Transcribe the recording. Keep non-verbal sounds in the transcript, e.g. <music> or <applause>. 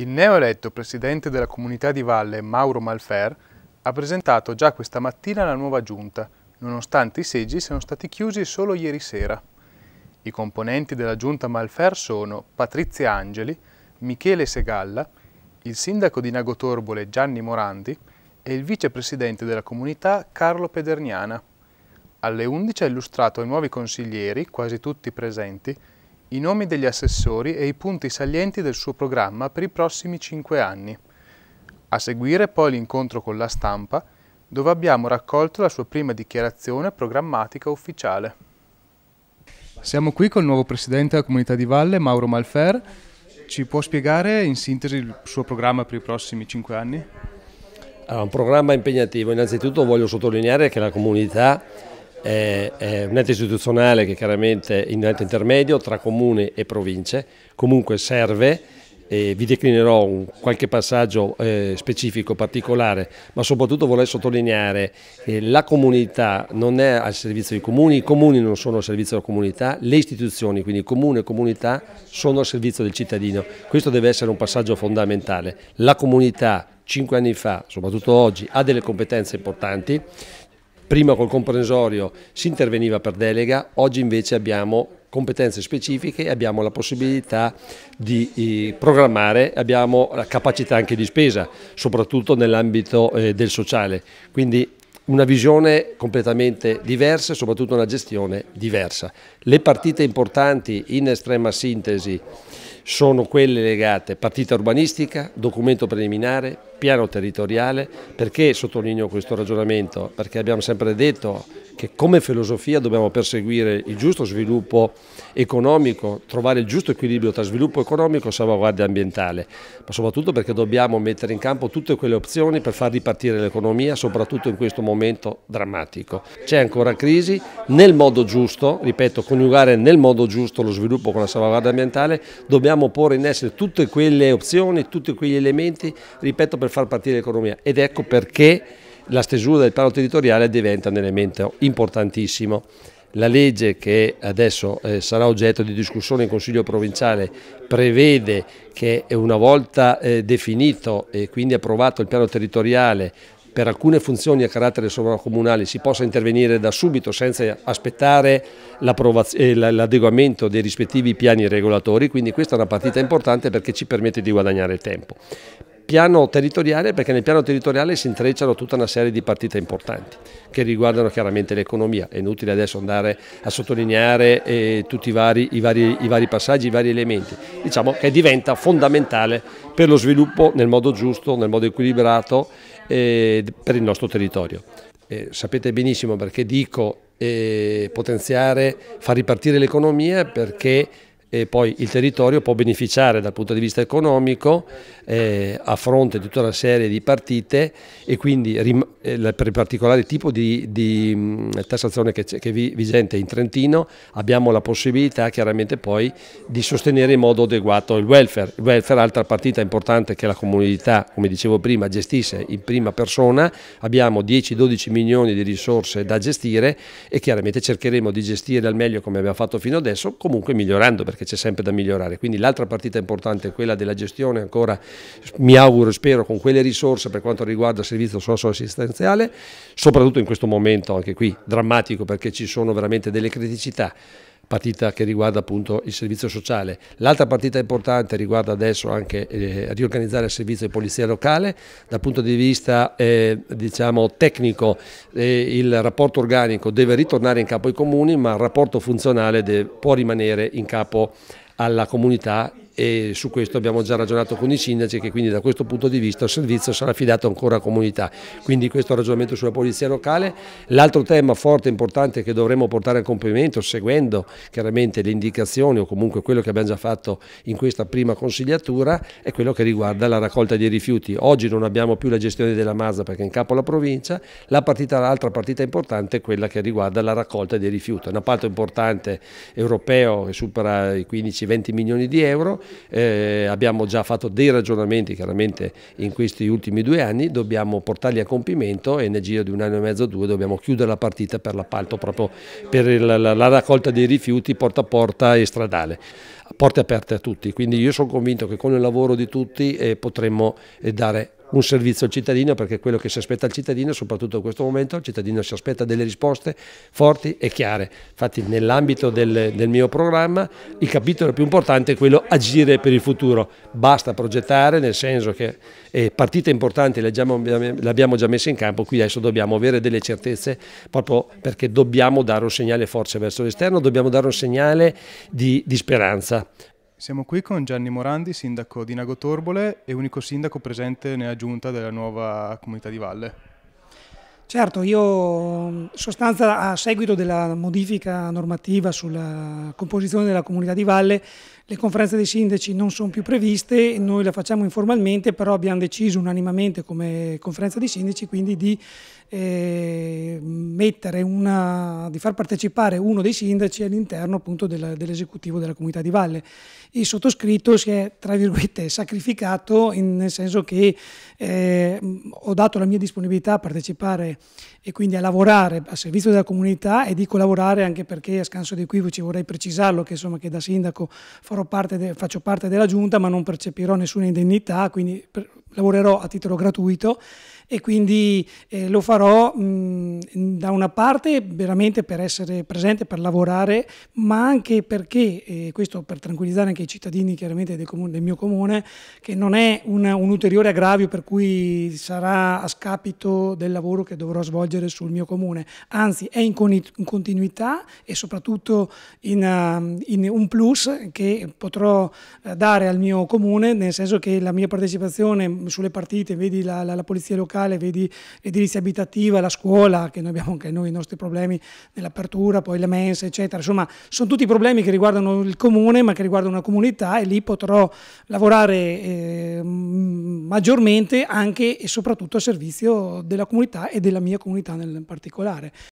Il neoeletto presidente della comunità di Valle, Mauro Malfer, ha presentato già questa mattina la nuova giunta, nonostante i seggi siano stati chiusi solo ieri sera. I componenti della giunta Malfer sono Patrizia Angeli, Michele Segalla, il sindaco di Nagotorbole Gianni Morandi e il vicepresidente della comunità Carlo Pederniana. Alle 11 ha illustrato ai nuovi consiglieri, quasi tutti presenti, i nomi degli assessori e i punti salienti del suo programma per i prossimi cinque anni. A seguire poi l'incontro con la stampa, dove abbiamo raccolto la sua prima dichiarazione programmatica ufficiale. Siamo qui con il nuovo presidente della Comunità di Valle, Mauro Malfer. Ci può spiegare in sintesi il suo programma per i prossimi cinque anni? Allora, un programma impegnativo. Innanzitutto voglio sottolineare che la comunità è, è un ente istituzionale che chiaramente è un ente intermedio tra comune e province, comunque serve e vi declinerò un, qualche passaggio eh, specifico, particolare, ma soprattutto vorrei sottolineare che la comunità non è al servizio dei comuni, i comuni non sono al servizio della comunità, le istituzioni, quindi comune e comunità, sono al servizio del cittadino. Questo deve essere un passaggio fondamentale. La comunità cinque anni fa, soprattutto oggi, ha delle competenze importanti Prima col comprensorio si interveniva per delega, oggi invece abbiamo competenze specifiche e abbiamo la possibilità di eh, programmare, abbiamo la capacità anche di spesa, soprattutto nell'ambito eh, del sociale. Quindi una visione completamente diversa e soprattutto una gestione diversa. Le partite importanti in estrema sintesi sono quelle legate a partita urbanistica, documento preliminare, piano territoriale. Perché sottolineo questo ragionamento? Perché abbiamo sempre detto che come filosofia dobbiamo perseguire il giusto sviluppo economico, trovare il giusto equilibrio tra sviluppo economico e salvaguardia ambientale, ma soprattutto perché dobbiamo mettere in campo tutte quelle opzioni per far ripartire l'economia, soprattutto in questo momento drammatico. C'è ancora crisi nel modo giusto, ripeto, coniugare nel modo giusto lo sviluppo con la salvaguardia ambientale, dobbiamo dobbiamo porre in essere tutte quelle opzioni, tutti quegli elementi, ripeto, per far partire l'economia ed ecco perché la stesura del piano territoriale diventa un elemento importantissimo. La legge che adesso eh, sarà oggetto di discussione in Consiglio provinciale prevede che una volta eh, definito e quindi approvato il piano territoriale per alcune funzioni a carattere sovracomunale si possa intervenire da subito senza aspettare eh, l'adeguamento dei rispettivi piani regolatori, quindi questa è una partita importante perché ci permette di guadagnare tempo. Piano territoriale perché nel piano territoriale si intrecciano tutta una serie di partite importanti che riguardano chiaramente l'economia, è inutile adesso andare a sottolineare eh, tutti i vari, i, vari, i vari passaggi, i vari elementi, diciamo che diventa fondamentale per lo sviluppo nel modo giusto, nel modo equilibrato eh, per il nostro territorio. Eh, sapete benissimo perché dico eh, potenziare, far ripartire l'economia perché e poi il territorio può beneficiare dal punto di vista economico eh, a fronte di tutta una serie di partite e quindi eh, per il particolare tipo di, di mm, tassazione che, che vi, vigente in Trentino abbiamo la possibilità chiaramente poi di sostenere in modo adeguato il welfare. Il welfare altra partita importante che la comunità, come dicevo prima, gestisce in prima persona, abbiamo 10-12 milioni di risorse da gestire e chiaramente cercheremo di gestire al meglio come abbiamo fatto fino adesso, comunque migliorando perché perché c'è sempre da migliorare. Quindi l'altra partita importante è quella della gestione ancora, mi auguro e spero, con quelle risorse per quanto riguarda il servizio socio-assistenziale, soprattutto in questo momento anche qui drammatico perché ci sono veramente delle criticità partita che riguarda appunto il servizio sociale. L'altra partita importante riguarda adesso anche eh, riorganizzare il servizio di polizia locale, dal punto di vista eh, diciamo, tecnico eh, il rapporto organico deve ritornare in capo ai comuni ma il rapporto funzionale deve, può rimanere in capo alla comunità e su questo abbiamo già ragionato con i sindaci che quindi da questo punto di vista il servizio sarà affidato ancora a comunità. Quindi questo ragionamento sulla polizia locale. L'altro tema forte e importante che dovremo portare a compimento seguendo chiaramente le indicazioni o comunque quello che abbiamo già fatto in questa prima consigliatura è quello che riguarda la raccolta dei rifiuti. Oggi non abbiamo più la gestione della Mazza perché è in capo alla provincia, l'altra partita, partita importante è quella che riguarda la raccolta dei rifiuti, è un appalto importante europeo che supera i 15-20 milioni di euro eh, abbiamo già fatto dei ragionamenti chiaramente in questi ultimi due anni, dobbiamo portarli a compimento e nel giro di un anno e mezzo o due dobbiamo chiudere la partita per l'appalto proprio per la, la, la raccolta dei rifiuti porta a porta e stradale porte aperte a tutti, quindi io sono convinto che con il lavoro di tutti eh, potremmo eh, dare un servizio al cittadino perché quello che si aspetta al cittadino, soprattutto in questo momento, il cittadino si aspetta delle risposte forti e chiare. Infatti nell'ambito del, del, mio programma il capitolo più importante è quello agire per il futuro, basta progettare nel senso che eh, partite importanti le, abbiamo già messe in campo, qui adesso dobbiamo avere delle certezze proprio perché dobbiamo dare un segnale forte verso l'esterno, dobbiamo dare un segnale di, di speranza. Siamo qui con Gianni Morandi, sindaco di Nago Torbole e unico sindaco presente nella giunta della nuova comunità di Valle. Certo, io in mm, sostanza a seguito della modifica normativa sulla composizione della comunità di valle, le conferenze dei sindaci non sono più previste, noi le facciamo informalmente, però abbiamo deciso unanimamente come conferenza dei sindaci quindi di, eh, una, di far partecipare uno dei sindaci all'interno dell'esecutivo dell della comunità di valle. Il sottoscritto si è, tra virgolette, <laughs> sacrificato in, nel senso che eh, mm, ho dato la mia disponibilità a partecipare e quindi a lavorare a servizio della comunità e dico lavorare anche perché a scanso di equivoci vorrei precisarlo che, insomma, che da sindaco parte de, faccio parte della giunta ma non percepirò nessuna indennità, quindi per, lavorerò a titolo gratuito e quindi eh, lo farò mh, mm, da una parte veramente per essere presente, per lavorare, ma anche perché, eh, questo per tranquillizzare anche i cittadini chiaramente del, comune, del mio comune, che non è una, un ulteriore aggravio per cui sarà a scapito del lavoro che dovrò svolgere sul mio comune, anzi è in, con in continuità e soprattutto in, uh, in, un plus che potrò eh, dare al mio comune, nel senso che la mia partecipazione sulle partite, vedi la, la, la polizia locale, vedi l'edilizia abitativa, la scuola, che noi abbiamo anche noi i nostri problemi nell'apertura, poi le mense, eccetera. Insomma, sono tutti problemi che riguardano il comune, ma che riguardano una comunità e lì potrò lavorare eh, maggiormente anche e soprattutto a servizio della comunità e della mia comunità nel particolare.